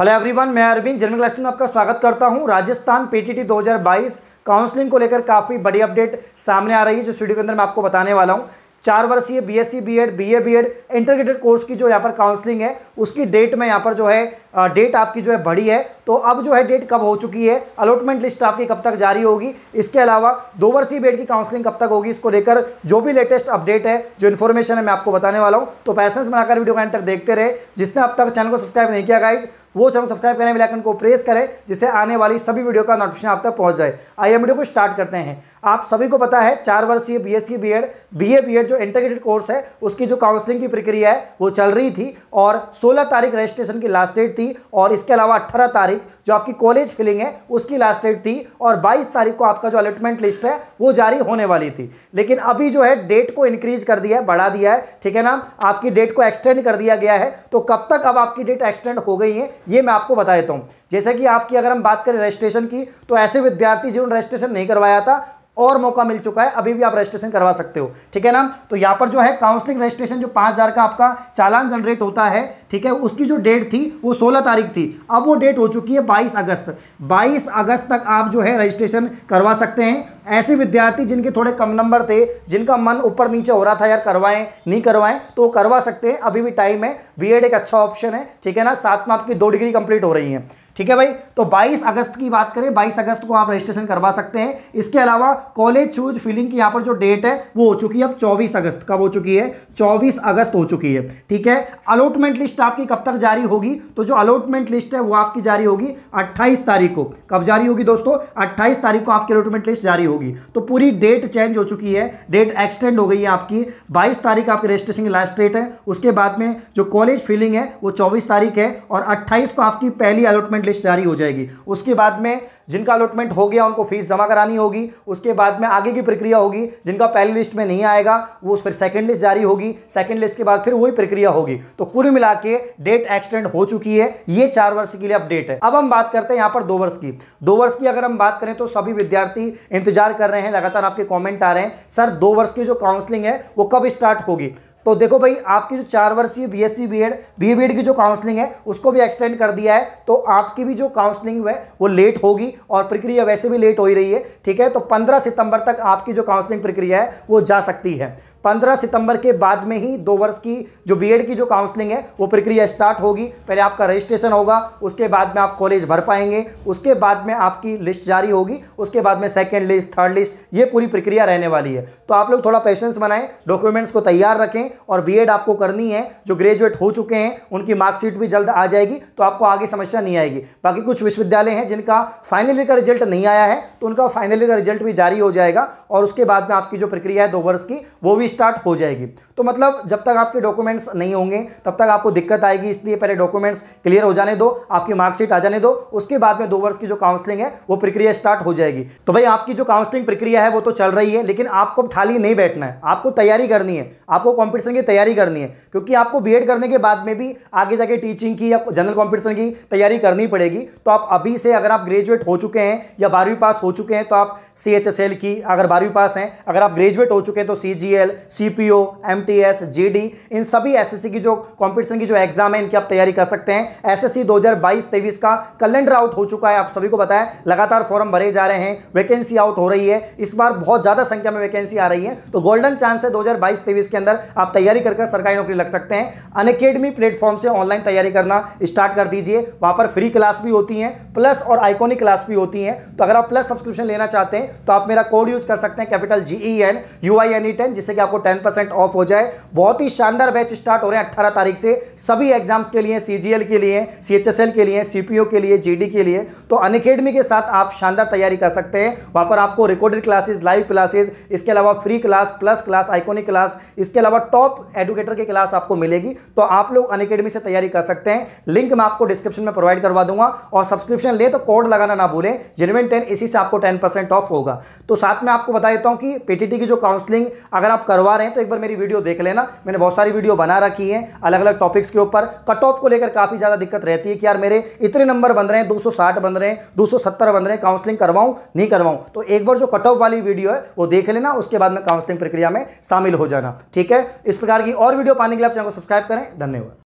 hello everyone मैं Arvind journal class में आपका स्वागत करता हूं राजस्थान पीटीटी 2022 काउंसलिंग को लेकर काफ़ी बड़ी अपडेट सामने आ रही है जो स्टूडियो के अंदर मैं आपको बताने वाला हूं चार वर्षीय B S C B Ed B A B Ed integrated course की जो यहाँ पर काउंसलिंग है उसकी डेट में यहाँ पर जो है डेट आपकी जो है बढ़ी है तो अब जो है डेट कब हो चुकी है अलॉटमेंट लिस्ट आपकी कब तक जारी होगी इसके अलावा दो वर्षीय बेड की काउंसलिंग कब तक होगी इसको लेकर जो भी लेटेस्ट अपडेट है जो इन्फॉर्मेशन है मैं आपको बताने वाला हूँ तो पैसेंस बनाकर वीडियो एंड तक देखते रहे जिसने अब तक चैनल को सब्सक्राइब नहीं किया गाइस वो चैनल सब्सक्राइब करें बिलाइकन को प्रेस करें जिससे आने वाली सभी वीडियो का नोटिफिकेशन आप तक पहुँच जाए आइए वीडियो को स्टार्ट करते हैं आप सभी को पता है चार वर्षीय B S C B Ed B A B Ed जो इंटरग्रेटेड कोर्स है उसकी जो काउंसलिंग की प्रक्रिया है वो चल रही थी और सोलह तारीख रजिस्ट्रेशन की लास्ट डेट थी और इसके अलावा अट्ठारह तारीख तारीख जो आपकी कॉलेज फिलिंग है उसकी लास्ट डेट थी और 22 तारीख को आपका जो अलॉटमेंट लिस्ट है वो जारी होने वाली थी लेकिन अभी जो है डेट को इंक्रीज कर दिया है बढ़ा दिया है ठीक है ना आपकी डेट को एक्सटेंड कर दिया गया है तो कब तक अब आपकी डेट एक्सटेंड हो गई है ये मैं आपको बता देता हूँ जैसे कि आपकी अगर हम बात करें रजिस्ट्रेशन की तो ऐसे विद्यार्थी जिन्होंने रजिस्ट्रेशन नहीं करवाया था और मौका मिल चुका है अभी भी आप रजिस्ट्रेशन करवा सकते हो ठीक है ना तो यहाँ पर जो है काउंसलिंग रजिस्ट्रेशन जो पाँच हज़ार का आपका चालान जनरेट होता है ठीक है उसकी जो डेट थी वो सोलह तारीख थी अब वो डेट हो चुकी है बाईस अगस्त बाईस अगस्त तक आप जो है रजिस्ट्रेशन करवा सकते हैं ऐसे विद्यार्थी जिनके थोड़े कम नंबर थे जिनका मन ऊपर नीचे हो रहा था यार करवाएं नहीं करवाएं तो वो करवा सकते हैं अभी भी टाइम है बी एक अच्छा ऑप्शन है ठीक है ना साथ में आपकी दो डिग्री कंप्लीट हो रही है ठीक है भाई तो 22 अगस्त की बात करें 22 अगस्त को आप रजिस्ट्रेशन करवा सकते हैं इसके अलावा कॉलेज चूज फिलिंग की यहाँ पर जो डेट है वो हो चुकी है अब 24 अगस्त कब हो चुकी है 24 अगस्त हो चुकी है ठीक है अलॉटमेंट लिस्ट आपकी कब तक जारी होगी तो जो अलॉटमेंट लिस्ट है वो आपकी जारी होगी अट्ठाईस तारीख को कब जारी होगी दोस्तों अट्ठाईस तारीख को आपकी अलॉटमेंट लिस्ट जारी होगी तो पूरी डेट चेंज हो चुकी है डेट एक्सटेंड हो गई है आपकी बाईस तारीख आपकी रजिस्ट्रेशन की लास्ट डेट है उसके बाद में जो कॉलेज फिलिंग है वो चौबीस तारीख है और अट्ठाईस को आपकी पहली अलॉटमेंट अलॉटमेंट लिस्ट जारी हो जाएगी उसके बाद में जिनका अलॉटमेंट हो गया उनको फीस जमा करानी होगी उसके बाद में आगे की प्रक्रिया होगी जिनका पहली लिस्ट में नहीं आएगा वो उस पर सेकेंड लिस्ट जारी होगी सेकेंड लिस्ट के बाद फिर वही प्रक्रिया होगी तो कुल मिला डेट एक्सटेंड हो चुकी है ये चार वर्ष के लिए अपडेट है अब हम बात करते हैं यहाँ पर दो वर्ष की दो वर्ष की अगर हम बात करें तो सभी विद्यार्थी इंतजार कर रहे हैं लगातार आपके कॉमेंट आ रहे हैं सर दो वर्ष की जो काउंसलिंग है वो कब स्टार्ट होगी तो देखो भाई आपकी जो चार वर्षीय B S C B Ed B B Ed की जो काउंसलिंग है उसको भी एक्सटेंड कर दिया है तो आपकी भी जो काउंसलिंग है वो लेट होगी और प्रक्रिया वैसे भी लेट हो ही रही है ठीक है तो पंद्रह सितंबर तक आपकी जो काउंसलिंग प्रक्रिया है वो जा सकती है पंद्रह सितंबर के बाद में ही दो वर्ष की जो बी की जो काउंसलिंग है वो प्रक्रिया स्टार्ट होगी पहले आपका रजिस्ट्रेशन होगा उसके बाद में आप कॉलेज भर पाएंगे उसके बाद में आपकी लिस्ट जारी होगी उसके बाद में सेकेंड लिस्ट थर्ड लिस्ट ये पूरी प्रक्रिया रहने वाली है तो आप लोग थोड़ा पेशेंस बनाएं डॉक्यूमेंट्स को तैयार रखें और बीएड आपको करनी है जो ग्रेजुएट हो चुके हैं उनकी मार्कशीट भी जल्द आ जाएगी तो आपको आगे समस्या नहीं आएगी बाकी कुछ विश्वविद्यालय हैं जिनका फाइनल ईयर का रिजल्ट नहीं आया है तो उनका फाइनल ईयर का रिजल्ट भी जारी हो जाएगा और उसके बाद में आपकी जो प्रक्रिया है दो वर्ष की वो भी स्टार्ट हो जाएगी तो मतलब जब तक आपके डॉक्यूमेंट्स नहीं होंगे तब तक आपको दिक्कत आएगी इसलिए पहले डॉक्यूमेंट्स क्लियर हो जाने दो आपकी मार्कशीट आ जाने दो उसके बाद में दो वर्ष की जो काउंसलिंग है वो प्रक्रिया स्टार्ट हो जाएगी तो भाई आपकी जो काउंसलिंग प्रक्रिया है वो तो चल रही है लेकिन आपको ठाली नहीं बैठना है आपको तैयारी करनी है आपको कॉम्पिटिशन कॉम्पिटिशन की तैयारी करनी है क्योंकि आपको बी करने के बाद में भी आगे जाके टीचिंग की या जनरल कॉम्पिटिशन की तैयारी करनी पड़ेगी तो आप अभी से अगर आप ग्रेजुएट हो चुके हैं या बारहवीं पास हो चुके हैं तो आप सी एच एस एल की अगर बारहवीं पास हैं अगर आप ग्रेजुएट हो चुके हैं तो C G L C P O M T S G D इन सभी एस एस सी की जो कॉम्पिटिशन की जो एग्जाम है इनकी आप तैयारी कर सकते हैं एस एस सी दो हज़ार बाईस तेईस का कैलेंडर आउट हो चुका है आप सभी को बताया लगातार फॉर्म भरे जा रहे हैं वैकेंसी आउट हो रही है इस बार बहुत ज़्यादा संख्या में वैकेंसी आ रही है तो गोल्डन चांस है दो हज़ार बाईस तेईस के अंदर आप आप तैयारी कर सरकारी नौकरी लग सकते हैं अनकेडमी प्लेटफॉर्म से ऑनलाइन तैयारी करना स्टार्ट कर दीजिए वहां पर फ्री क्लास भी होती हैं प्लस और आइकोनिक क्लास भी होती हैं तो अगर आप प्लस सब्सक्रिप्शन लेना चाहते हैं तो आप मेरा कोड यूज कर सकते हैं capital G E N U I N E ten जिससे कि आपको टेन परसेंट ऑफ हो जाए बहुत ही शानदार बैच स्टार्ट हो रहे हैं अट्ठारह तारीख से सभी एग्जाम्स के लिए सी जी एल के लिए सी एच एस एल के लिए सी पी ओ के लिए जी डी के लिए तो अनकेडमी के साथ आप शानदार तैयारी कर सकते हैं वहां पर आपको रिकॉर्डेड क्लासेज लाइव क्लासेज इसके अलावा free class plus class iconic class इसके अलावा टॉप एडुकेटर की क्लास आपको मिलेगी तो आप लोग अनकेडमी से तैयारी कर सकते हैं लिंक मैं आपको डिस्क्रिप्शन में प्रोवाइड करवा दूंगा और सब्सक्रिप्शन ले तो कोड लगाना ना भूलें जेनविन टेन इसी से आपको टेन ऑफ होगा तो साथ में आपको बता देता हूँ कि पीटीटी की जो काउंसलिंग अगर आप करवा रहे हैं तो एक बार मेरी वीडियो देख लेना मैंने बहुत सारी वीडियो बना रखी है अलग अलग टॉपिक्स के ऊपर कट ऑफ को लेकर काफ़ी ज़्यादा दिक्कत रहती है कि यार मेरे इतने नंबर बन रहे हैं 260 बन रहे हैं 270 बन रहे हैं काउंसलिंग करवाऊं नहीं करवाऊं तो एक बार जो कट ऑफ वाली वीडियो है वो देख लेना उसके बाद में काउंसलिंग प्रक्रिया में शामिल हो जाना ठीक है इस प्रकार की और वीडियो पाने के लिए आप चैनल को सब्सक्राइब करें धन्यवाद